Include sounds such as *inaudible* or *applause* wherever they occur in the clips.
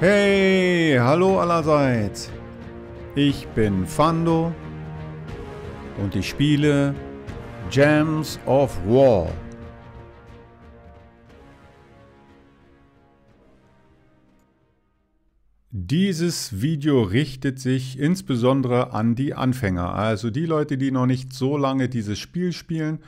Hey, hallo allerseits. Ich bin Fando und ich spiele Gems of War. Dieses Video richtet sich insbesondere an die Anfänger, also die Leute, die noch nicht so lange dieses Spiel spielen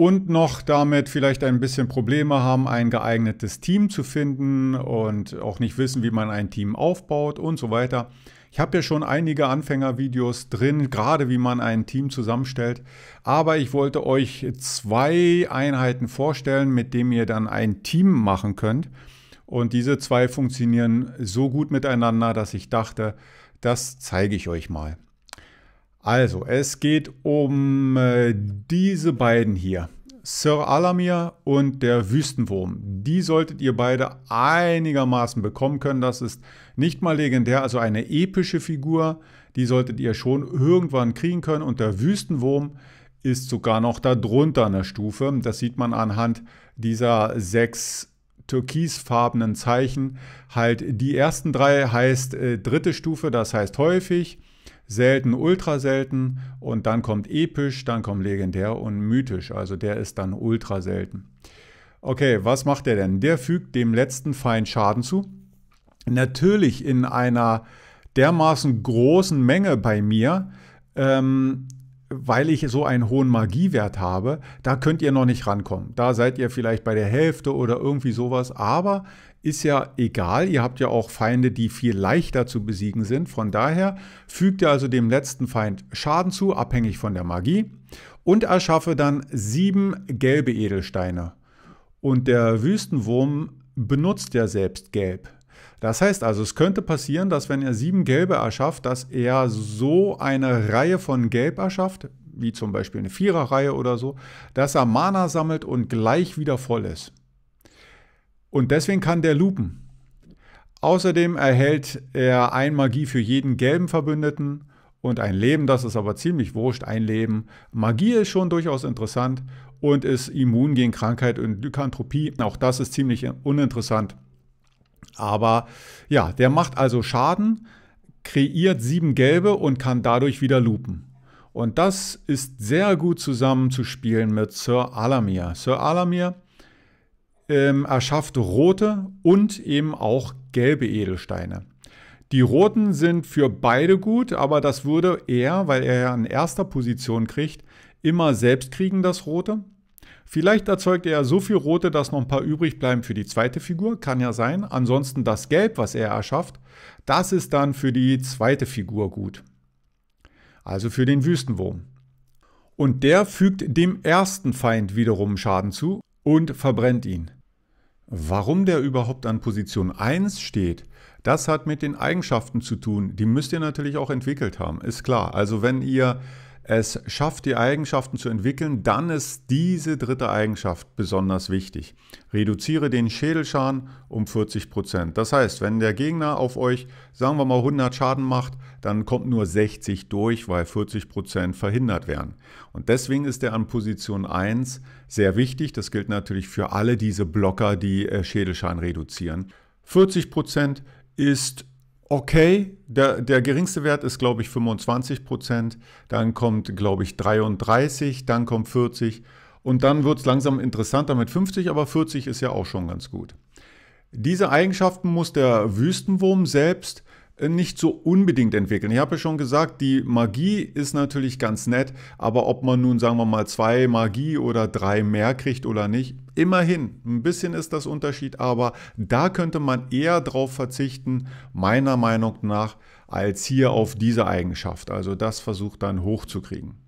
und noch damit vielleicht ein bisschen Probleme haben, ein geeignetes Team zu finden und auch nicht wissen, wie man ein Team aufbaut und so weiter. Ich habe ja schon einige Anfängervideos drin, gerade wie man ein Team zusammenstellt. Aber ich wollte euch zwei Einheiten vorstellen, mit denen ihr dann ein Team machen könnt. Und diese zwei funktionieren so gut miteinander, dass ich dachte, das zeige ich euch mal. Also, es geht um äh, diese beiden hier. Sir Alamir und der Wüstenwurm. Die solltet ihr beide einigermaßen bekommen können. Das ist nicht mal legendär, also eine epische Figur. Die solltet ihr schon irgendwann kriegen können. Und der Wüstenwurm ist sogar noch darunter eine Stufe. Das sieht man anhand dieser sechs türkisfarbenen Zeichen. Halt die ersten drei heißt äh, dritte Stufe, das heißt häufig selten, ultra selten und dann kommt episch, dann kommt legendär und mythisch. Also der ist dann ultra selten. Okay, was macht der denn? Der fügt dem letzten Feind Schaden zu. Natürlich in einer dermaßen großen Menge bei mir, ähm, weil ich so einen hohen Magiewert habe, da könnt ihr noch nicht rankommen. Da seid ihr vielleicht bei der Hälfte oder irgendwie sowas, aber ist ja egal. Ihr habt ja auch Feinde, die viel leichter zu besiegen sind. Von daher fügt ihr also dem letzten Feind Schaden zu, abhängig von der Magie. Und erschaffe dann sieben gelbe Edelsteine. Und der Wüstenwurm benutzt ja selbst gelb. Das heißt also, es könnte passieren, dass wenn er sieben gelbe erschafft, dass er so eine Reihe von gelb erschafft, wie zum Beispiel eine Viererreihe oder so, dass er Mana sammelt und gleich wieder voll ist. Und deswegen kann der lupen. Außerdem erhält er ein Magie für jeden gelben Verbündeten und ein Leben, das ist aber ziemlich wurscht, ein Leben. Magie ist schon durchaus interessant und ist immun gegen Krankheit und Lykanthropie. Auch das ist ziemlich uninteressant. Aber ja, der macht also Schaden, kreiert sieben gelbe und kann dadurch wieder lupen. Und das ist sehr gut zusammenzuspielen mit Sir Alamir. Sir Alamir ähm, erschafft rote und eben auch gelbe Edelsteine. Die roten sind für beide gut, aber das würde er, weil er ja in erster Position kriegt, immer selbst kriegen, das rote. Vielleicht erzeugt er so viel rote, dass noch ein paar übrig bleiben für die zweite Figur, kann ja sein. Ansonsten das Gelb, was er erschafft, das ist dann für die zweite Figur gut. Also für den Wüstenwurm. Und der fügt dem ersten Feind wiederum Schaden zu und verbrennt ihn. Warum der überhaupt an Position 1 steht, das hat mit den Eigenschaften zu tun. Die müsst ihr natürlich auch entwickelt haben, ist klar. Also wenn ihr es schafft, die Eigenschaften zu entwickeln, dann ist diese dritte Eigenschaft besonders wichtig. Reduziere den Schädelschaden um 40%. Prozent. Das heißt, wenn der Gegner auf euch, sagen wir mal 100 Schaden macht, dann kommt nur 60 durch, weil 40% Prozent verhindert werden. Und deswegen ist er an Position 1 sehr wichtig. Das gilt natürlich für alle diese Blocker, die äh, Schädelschaden reduzieren. 40% Prozent ist okay, der, der geringste Wert ist, glaube ich, 25 Prozent, dann kommt, glaube ich, 33, dann kommt 40 und dann wird es langsam interessanter mit 50, aber 40 ist ja auch schon ganz gut. Diese Eigenschaften muss der Wüstenwurm selbst nicht so unbedingt entwickeln. Ich habe ja schon gesagt, die Magie ist natürlich ganz nett, aber ob man nun, sagen wir mal, zwei Magie oder drei mehr kriegt oder nicht, immerhin, ein bisschen ist das Unterschied, aber da könnte man eher drauf verzichten, meiner Meinung nach, als hier auf diese Eigenschaft. Also das versucht dann hochzukriegen.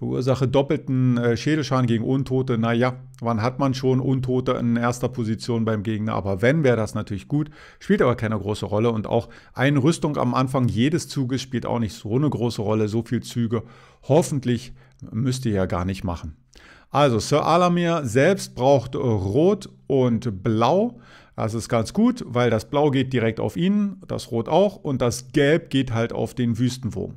Verursache doppelten äh, Schädelschaden gegen Untote. Naja, wann hat man schon Untote in erster Position beim Gegner? Aber wenn, wäre das natürlich gut. Spielt aber keine große Rolle. Und auch eine Rüstung am Anfang jedes Zuges spielt auch nicht so eine große Rolle. So viele Züge. Hoffentlich müsst ihr ja gar nicht machen. Also Sir Alamir selbst braucht Rot und Blau. Das ist ganz gut, weil das Blau geht direkt auf ihn, das Rot auch und das Gelb geht halt auf den Wüstenwurm.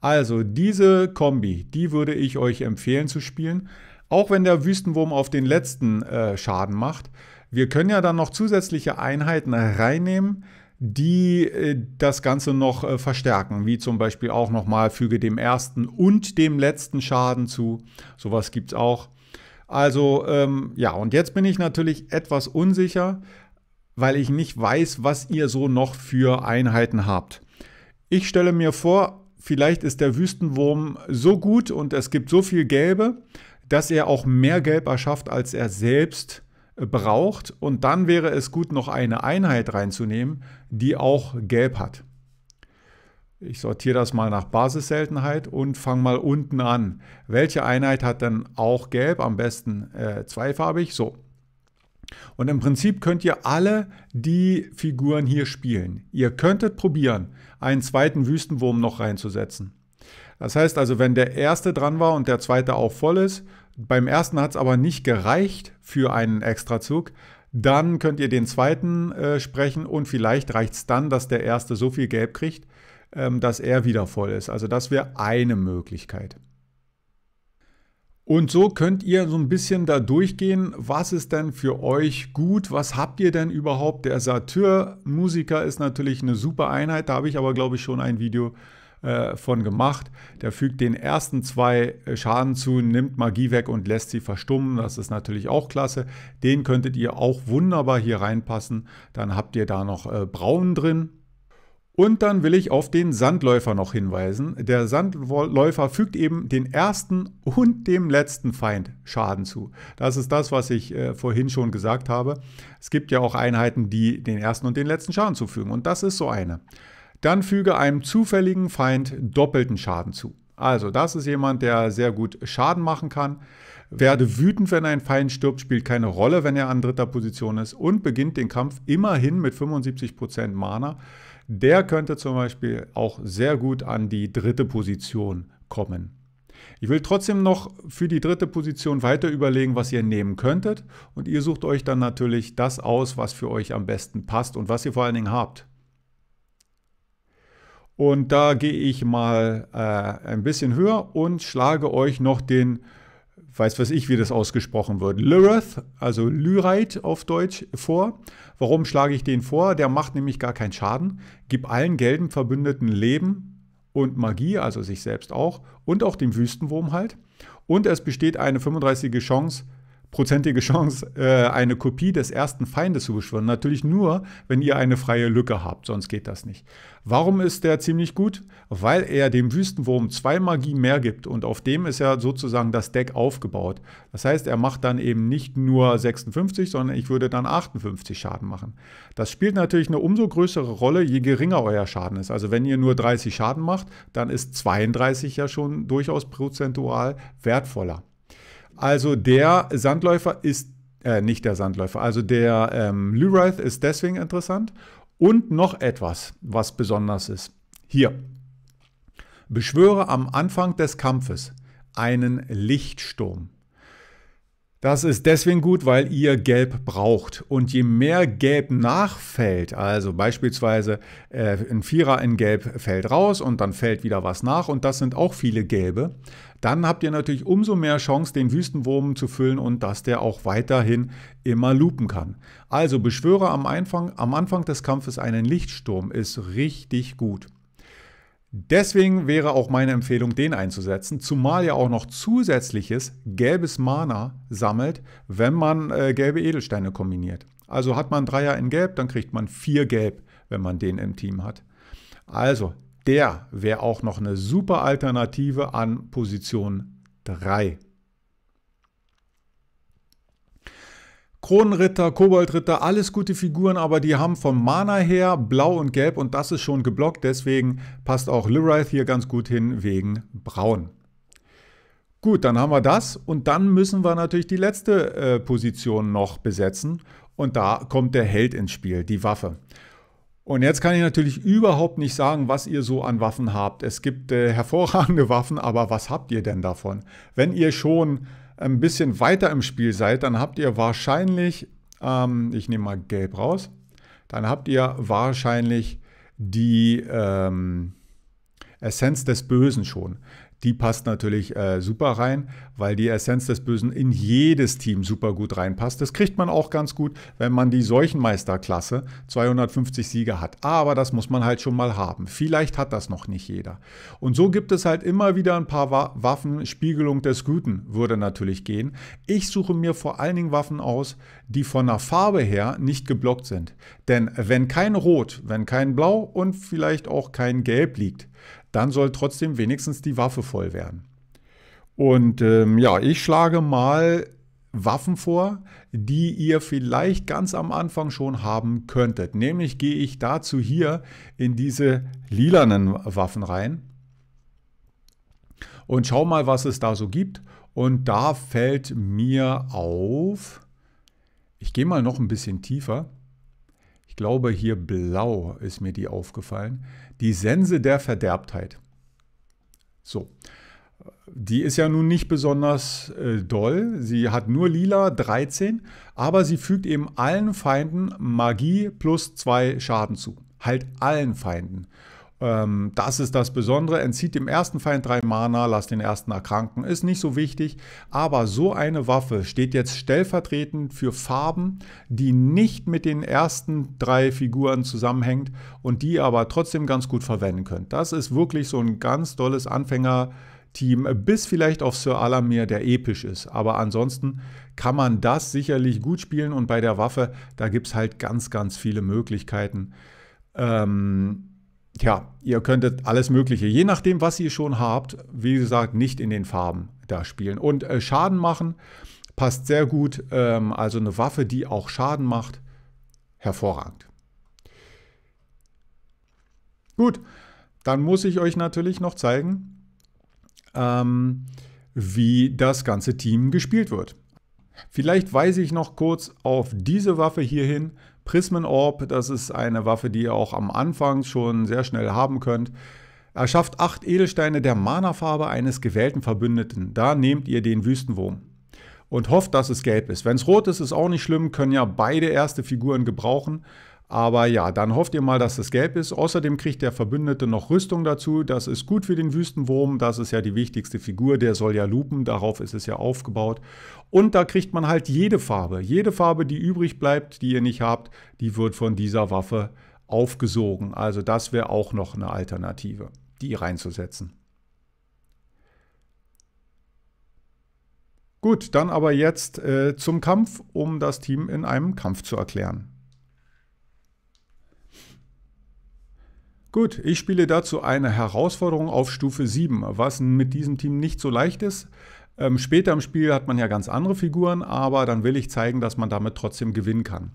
Also diese Kombi, die würde ich euch empfehlen zu spielen. Auch wenn der Wüstenwurm auf den letzten äh, Schaden macht. Wir können ja dann noch zusätzliche Einheiten reinnehmen, die äh, das Ganze noch äh, verstärken. Wie zum Beispiel auch nochmal füge dem ersten und dem letzten Schaden zu. Sowas gibt es auch. Also ähm, ja, und jetzt bin ich natürlich etwas unsicher, weil ich nicht weiß, was ihr so noch für Einheiten habt. Ich stelle mir vor, vielleicht ist der Wüstenwurm so gut und es gibt so viel Gelbe, dass er auch mehr Gelb erschafft, als er selbst äh, braucht. Und dann wäre es gut, noch eine Einheit reinzunehmen, die auch Gelb hat. Ich sortiere das mal nach Basisseltenheit und fange mal unten an. Welche Einheit hat denn auch Gelb? Am besten äh, zweifarbig. So, und im Prinzip könnt ihr alle die Figuren hier spielen. Ihr könntet probieren, einen zweiten Wüstenwurm noch reinzusetzen. Das heißt also, wenn der erste dran war und der zweite auch voll ist, beim ersten hat es aber nicht gereicht für einen Extrazug, dann könnt ihr den zweiten äh, sprechen und vielleicht reicht es dann, dass der erste so viel Gelb kriegt, ähm, dass er wieder voll ist. Also das wäre eine Möglichkeit. Und so könnt ihr so ein bisschen da durchgehen, was ist denn für euch gut, was habt ihr denn überhaupt? Der Satyr-Musiker ist natürlich eine super Einheit, da habe ich aber glaube ich schon ein Video äh, von gemacht. Der fügt den ersten zwei äh, Schaden zu, nimmt Magie weg und lässt sie verstummen. Das ist natürlich auch klasse. Den könntet ihr auch wunderbar hier reinpassen. Dann habt ihr da noch äh, Braun drin. Und dann will ich auf den Sandläufer noch hinweisen. Der Sandläufer fügt eben den ersten und dem letzten Feind Schaden zu. Das ist das, was ich äh, vorhin schon gesagt habe. Es gibt ja auch Einheiten, die den ersten und den letzten Schaden zufügen. Und das ist so eine. Dann füge einem zufälligen Feind doppelten Schaden zu. Also, das ist jemand, der sehr gut Schaden machen kann. Werde wütend, wenn ein Feind stirbt, spielt keine Rolle, wenn er an dritter Position ist und beginnt den Kampf immerhin mit 75% Mana. Der könnte zum Beispiel auch sehr gut an die dritte Position kommen. Ich will trotzdem noch für die dritte Position weiter überlegen, was ihr nehmen könntet. Und ihr sucht euch dann natürlich das aus, was für euch am besten passt und was ihr vor allen Dingen habt. Und da gehe ich mal äh, ein bisschen höher und schlage euch noch den weiß was ich, wie das ausgesprochen wird, Lyrath, also Lyrite auf Deutsch, vor. Warum schlage ich den vor? Der macht nämlich gar keinen Schaden. gibt allen gelben Verbündeten Leben und Magie, also sich selbst auch, und auch dem Wüstenwurm halt. Und es besteht eine 35 Chance, prozentige Chance, äh, eine Kopie des ersten Feindes zu beschwören. Natürlich nur, wenn ihr eine freie Lücke habt, sonst geht das nicht. Warum ist der ziemlich gut? Weil er dem Wüstenwurm zwei Magie mehr gibt und auf dem ist ja sozusagen das Deck aufgebaut. Das heißt, er macht dann eben nicht nur 56, sondern ich würde dann 58 Schaden machen. Das spielt natürlich eine umso größere Rolle, je geringer euer Schaden ist. Also wenn ihr nur 30 Schaden macht, dann ist 32 ja schon durchaus prozentual wertvoller. Also der Sandläufer ist, äh, nicht der Sandläufer, also der ähm, Lurith ist deswegen interessant. Und noch etwas, was besonders ist. Hier. Beschwöre am Anfang des Kampfes einen Lichtsturm. Das ist deswegen gut, weil ihr Gelb braucht. Und je mehr Gelb nachfällt, also beispielsweise äh, ein Vierer in Gelb fällt raus und dann fällt wieder was nach und das sind auch viele Gelbe, dann habt ihr natürlich umso mehr Chance, den Wüstenwurm zu füllen und dass der auch weiterhin immer lupen kann. Also beschwöre am Anfang, am Anfang des Kampfes einen Lichtsturm ist richtig gut. Deswegen wäre auch meine Empfehlung, den einzusetzen, zumal ja auch noch zusätzliches gelbes Mana sammelt, wenn man äh, gelbe Edelsteine kombiniert. Also hat man Dreier in Gelb, dann kriegt man vier Gelb, wenn man den im Team hat. Also, der wäre auch noch eine super Alternative an Position 3. Kronenritter, Koboldritter, alles gute Figuren, aber die haben vom Mana her blau und gelb und das ist schon geblockt. Deswegen passt auch Lirith hier ganz gut hin wegen braun. Gut, dann haben wir das und dann müssen wir natürlich die letzte äh, Position noch besetzen und da kommt der Held ins Spiel, die Waffe. Und jetzt kann ich natürlich überhaupt nicht sagen, was ihr so an Waffen habt. Es gibt äh, hervorragende *laughs* Waffen, aber was habt ihr denn davon? Wenn ihr schon ein bisschen weiter im Spiel seid, dann habt ihr wahrscheinlich, ähm, ich nehme mal gelb raus, dann habt ihr wahrscheinlich die, ähm, Essenz des Bösen schon. Die passt natürlich äh, super rein, weil die Essenz des Bösen in jedes Team super gut reinpasst. Das kriegt man auch ganz gut, wenn man die Seuchenmeisterklasse 250 Sieger hat. Aber das muss man halt schon mal haben. Vielleicht hat das noch nicht jeder. Und so gibt es halt immer wieder ein paar Wa Waffen. Spiegelung des Guten würde natürlich gehen. Ich suche mir vor allen Dingen Waffen aus, die von der Farbe her nicht geblockt sind. Denn wenn kein Rot, wenn kein Blau und vielleicht auch kein Gelb liegt, dann soll trotzdem wenigstens die Waffe voll werden. Und ähm, ja, ich schlage mal Waffen vor, die ihr vielleicht ganz am Anfang schon haben könntet. Nämlich gehe ich dazu hier in diese lilanen Waffen rein und schau mal, was es da so gibt. Und da fällt mir auf, ich gehe mal noch ein bisschen tiefer. Ich glaube, hier blau ist mir die aufgefallen die Sense der Verderbtheit. So. Die ist ja nun nicht besonders äh, doll. Sie hat nur lila 13, aber sie fügt eben allen Feinden Magie plus 2 Schaden zu. Halt allen Feinden. Ähm, das ist das Besondere. Entzieht dem ersten Feind drei Mana, lasst den ersten erkranken. Ist nicht so wichtig, aber so eine Waffe steht jetzt stellvertretend für Farben, die nicht mit den ersten drei Figuren zusammenhängt und die ihr aber trotzdem ganz gut verwenden könnt. Das ist wirklich so ein ganz tolles Anfänger- Team, bis vielleicht auf Sir Alamir, der episch ist. Aber ansonsten kann man das sicherlich gut spielen und bei der Waffe, da gibt es halt ganz, ganz viele Möglichkeiten. Ähm, Tja, ihr könntet alles Mögliche, je nachdem, was ihr schon habt, wie gesagt, nicht in den Farben da spielen. Und äh, Schaden machen passt sehr gut. Ähm, also eine Waffe, die auch Schaden macht, hervorragend. Gut, dann muss ich euch natürlich noch zeigen, ähm, wie das ganze Team gespielt wird. Vielleicht weise ich noch kurz auf diese Waffe hier hin. Prismen Orb, das ist eine Waffe, die ihr auch am Anfang schon sehr schnell haben könnt. Er schafft 8 Edelsteine der Mana-Farbe eines gewählten Verbündeten. Da nehmt ihr den Wüstenwurm. Und hofft, dass es gelb ist. Wenn es rot ist, ist auch nicht schlimm, können ja beide erste Figuren gebrauchen. Aber ja, dann hofft ihr mal, dass es gelb ist. Außerdem kriegt der Verbündete noch Rüstung dazu. Das ist gut für den Wüstenwurm. Das ist ja die wichtigste Figur. Der soll ja lupen. Darauf ist es ja aufgebaut. Und da kriegt man halt jede Farbe. Jede Farbe, die übrig bleibt, die ihr nicht habt, die wird von dieser Waffe aufgesogen. Also das wäre auch noch eine Alternative, die reinzusetzen. Gut, dann aber jetzt äh, zum Kampf, um das Team in einem Kampf zu erklären. Gut, ich spiele dazu eine Herausforderung auf Stufe 7, was mit diesem Team nicht so leicht ist. Ähm, später im Spiel hat man ja ganz andere Figuren, aber dann will ich zeigen, dass man damit trotzdem gewinnen kann.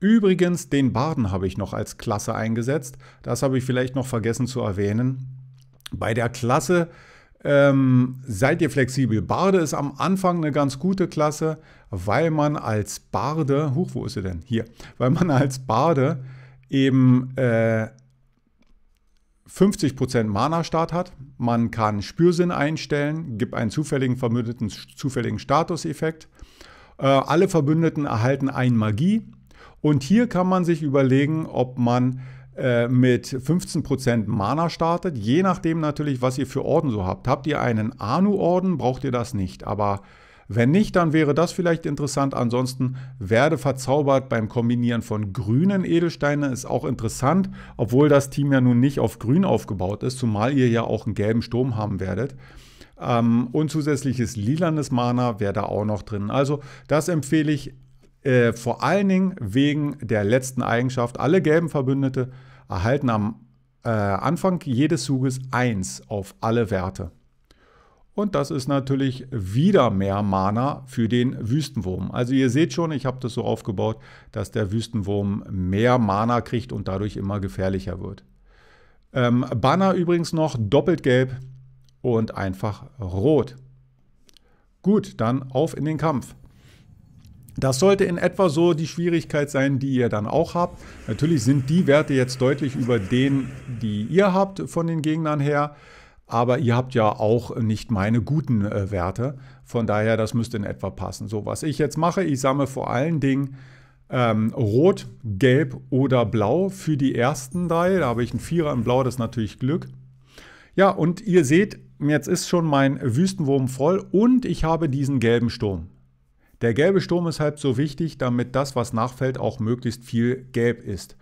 Übrigens, den Barden habe ich noch als Klasse eingesetzt. Das habe ich vielleicht noch vergessen zu erwähnen. Bei der Klasse ähm, seid ihr flexibel. Barde ist am Anfang eine ganz gute Klasse, weil man als Barde, huch, wo ist sie denn? Hier, weil man als Barde eben äh, 50% Mana-Start hat. Man kann Spürsinn einstellen, gibt einen zufälligen Verbündeten zufälligen Statuseffekt. Äh, alle Verbündeten erhalten ein Magie. Und hier kann man sich überlegen, ob man äh, mit 15% Mana startet, je nachdem natürlich, was ihr für Orden so habt. Habt ihr einen Anu-Orden, braucht ihr das nicht. Aber wenn nicht, dann wäre das vielleicht interessant. Ansonsten werde verzaubert beim Kombinieren von grünen Edelsteinen ist auch interessant, obwohl das Team ja nun nicht auf grün aufgebaut ist, zumal ihr ja auch einen gelben Sturm haben werdet. Ähm, und zusätzliches lilanes Mana wäre da auch noch drin. Also das empfehle ich äh, vor allen Dingen wegen der letzten Eigenschaft. Alle gelben Verbündete erhalten am äh, Anfang jedes Zuges 1 auf alle Werte. Und das ist natürlich wieder mehr Mana für den Wüstenwurm. Also ihr seht schon, ich habe das so aufgebaut, dass der Wüstenwurm mehr Mana kriegt und dadurch immer gefährlicher wird. Ähm, Banner übrigens noch doppelt gelb und einfach rot. Gut, dann auf in den Kampf. Das sollte in etwa so die Schwierigkeit sein, die ihr dann auch habt. Natürlich sind die Werte jetzt deutlich über den, die ihr habt von den Gegnern her. Aber ihr habt ja auch nicht meine guten äh, Werte. Von daher, das müsste in etwa passen. So, was ich jetzt mache, ich sammle vor allen Dingen ähm, Rot, Gelb oder Blau für die ersten drei. Da habe ich einen Vierer im Blau, das ist natürlich Glück. Ja, und ihr seht, jetzt ist schon mein Wüstenwurm voll und ich habe diesen gelben Sturm. Der gelbe Sturm ist halt so wichtig, damit das, was nachfällt, auch möglichst viel gelb ist.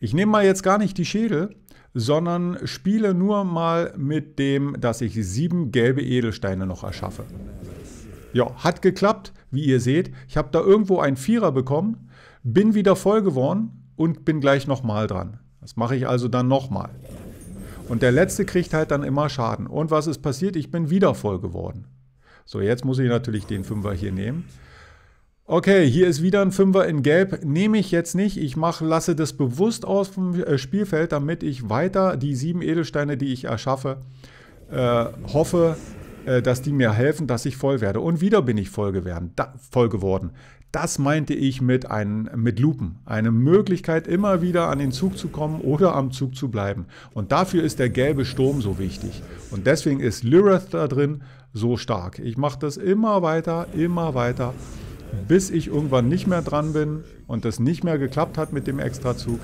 Ich nehme mal jetzt gar nicht die Schädel, sondern spiele nur mal mit dem, dass ich sieben gelbe Edelsteine noch erschaffe. Ja, hat geklappt, wie ihr seht. Ich habe da irgendwo einen Vierer bekommen, bin wieder voll geworden und bin gleich nochmal dran. Das mache ich also dann nochmal. Und der letzte kriegt halt dann immer Schaden. Und was ist passiert? Ich bin wieder voll geworden. So, jetzt muss ich natürlich den Fünfer hier nehmen. Okay, hier ist wieder ein Fünfer in Gelb. Nehme ich jetzt nicht. Ich mach, lasse das bewusst aus vom äh, Spielfeld, damit ich weiter die sieben Edelsteine, die ich erschaffe, äh, hoffe, äh, dass die mir helfen, dass ich voll werde. Und wieder bin ich voll, geworden. Da, voll geworden. Das meinte ich mit, ein, mit Lupen. Eine Möglichkeit, immer wieder an den Zug zu kommen oder am Zug zu bleiben. Und dafür ist der gelbe Sturm so wichtig. Und deswegen ist Lyreth da drin so stark. Ich mache das immer weiter, immer weiter bis ich irgendwann nicht mehr dran bin und das nicht mehr geklappt hat mit dem Extrazug.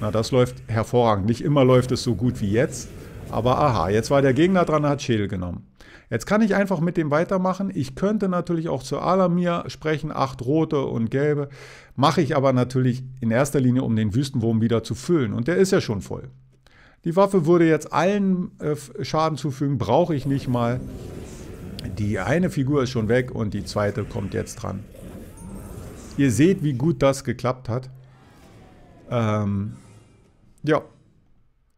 Na, das läuft hervorragend. Nicht immer läuft es so gut wie jetzt, aber aha, jetzt war der Gegner dran und hat Schädel genommen. Jetzt kann ich einfach mit dem weitermachen. Ich könnte natürlich auch zu Alamir sprechen, acht rote und gelbe. Mache ich aber natürlich in erster Linie, um den Wüstenwurm wieder zu füllen. Und der ist ja schon voll. Die Waffe würde jetzt allen äh, Schaden zufügen, brauche ich nicht mal. Die eine Figur ist schon weg und die zweite kommt jetzt dran. Ihr seht, wie gut das geklappt hat. Ähm, ja,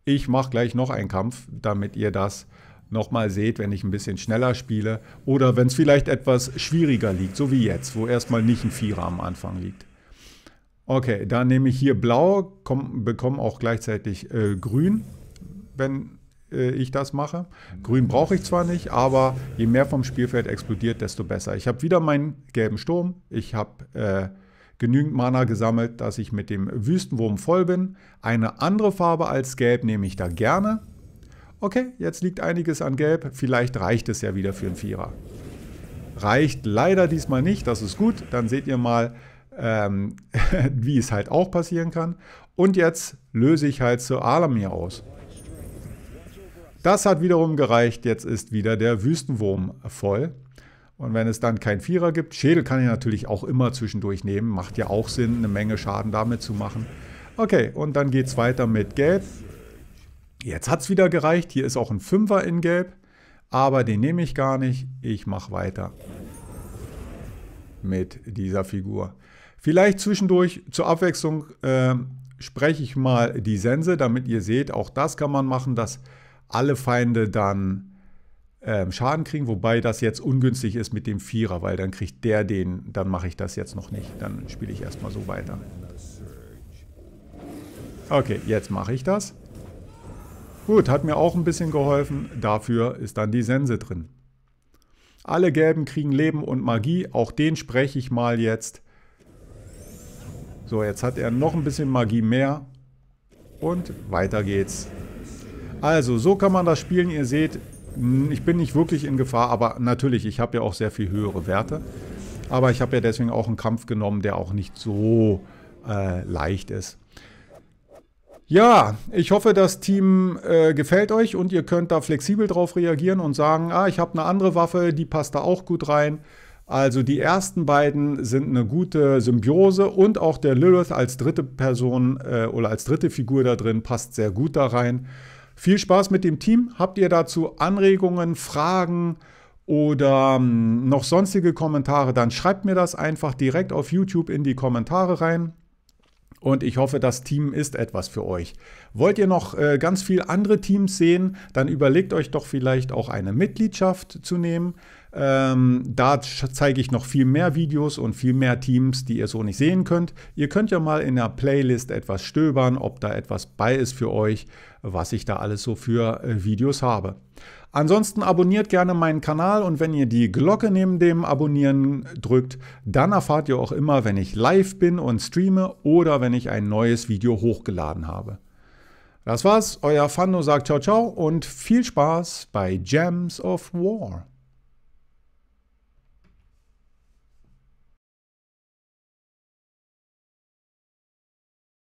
ich mache gleich noch einen Kampf, damit ihr das nochmal seht, wenn ich ein bisschen schneller spiele oder wenn es vielleicht etwas schwieriger liegt, so wie jetzt, wo erstmal nicht ein Vierer am Anfang liegt. Okay, dann nehme ich hier blau, bekomme auch gleichzeitig äh, grün, wenn äh, ich das mache. Grün brauche ich zwar nicht, aber je mehr vom Spielfeld explodiert, desto besser. Ich habe wieder meinen gelben Sturm. Ich habe äh, genügend Mana gesammelt, dass ich mit dem Wüstenwurm voll bin. Eine andere Farbe als gelb nehme ich da gerne. Okay, jetzt liegt einiges an gelb. Vielleicht reicht es ja wieder für einen Vierer. Reicht leider diesmal nicht, das ist gut. Dann seht ihr mal, ähm, *laughs* wie es halt auch passieren kann. Und jetzt löse ich halt zu Alamir aus. Das hat wiederum gereicht. Jetzt ist wieder der Wüstenwurm voll. Und wenn es dann kein Vierer gibt, Schädel kann ich natürlich auch immer zwischendurch nehmen. Macht ja auch Sinn, eine Menge Schaden damit zu machen. Okay, und dann geht es weiter mit Gelb. Jetzt hat es wieder gereicht. Hier ist auch ein Fünfer in Gelb. Aber den nehme ich gar nicht. Ich mache weiter mit dieser Figur. Vielleicht zwischendurch zur Abwechslung äh, spreche ich mal die Sense, damit ihr seht, auch das kann man machen, dass alle Feinde dann ähm, Schaden kriegen, wobei das jetzt ungünstig ist mit dem Vierer, weil dann kriegt der den, dann mache ich das jetzt noch nicht. Dann spiele ich erstmal so weiter. Okay, jetzt mache ich das. Gut, hat mir auch ein bisschen geholfen. Dafür ist dann die Sense drin. Alle Gelben kriegen Leben und Magie. Auch den spreche ich mal jetzt. So, jetzt hat er noch ein bisschen Magie mehr. Und weiter geht's. Also, so kann man das spielen. Ihr seht, hm, ich bin nicht wirklich in Gefahr, aber natürlich, ich habe ja auch sehr viel höhere Werte. Aber ich habe ja deswegen auch einen Kampf genommen, der auch nicht so äh, leicht ist. Ja, ich hoffe, das Team äh, gefällt euch und ihr könnt da flexibel drauf reagieren und sagen, ah, ich habe eine andere Waffe, die passt da auch gut rein. Also die ersten beiden sind eine gute Symbiose und auch der Lilith als dritte Person äh, oder als dritte Figur da drin passt sehr gut da rein. Viel Spaß mit dem Team. Habt ihr dazu Anregungen, Fragen oder ähm, noch sonstige Kommentare, dann schreibt mir das einfach direkt auf YouTube in die Kommentare rein. Und ich hoffe, das Team ist etwas für euch. Wollt ihr noch äh, ganz viele andere Teams sehen, dann überlegt euch doch vielleicht auch eine Mitgliedschaft zu nehmen. Ähm, da zeige ich noch viel mehr Videos und viel mehr Teams, die ihr so nicht sehen könnt. Ihr könnt ja mal in der Playlist etwas stöbern, ob da etwas bei ist für euch, was ich da alles so für äh, Videos habe. Ansonsten abonniert gerne meinen Kanal und wenn ihr die Glocke neben dem Abonnieren drückt, dann erfahrt ihr auch immer, wenn ich live bin und streame oder wenn ich ein neues Video hochgeladen habe. Das war's, euer Fando sagt ciao ciao und viel Spaß bei Gems of War.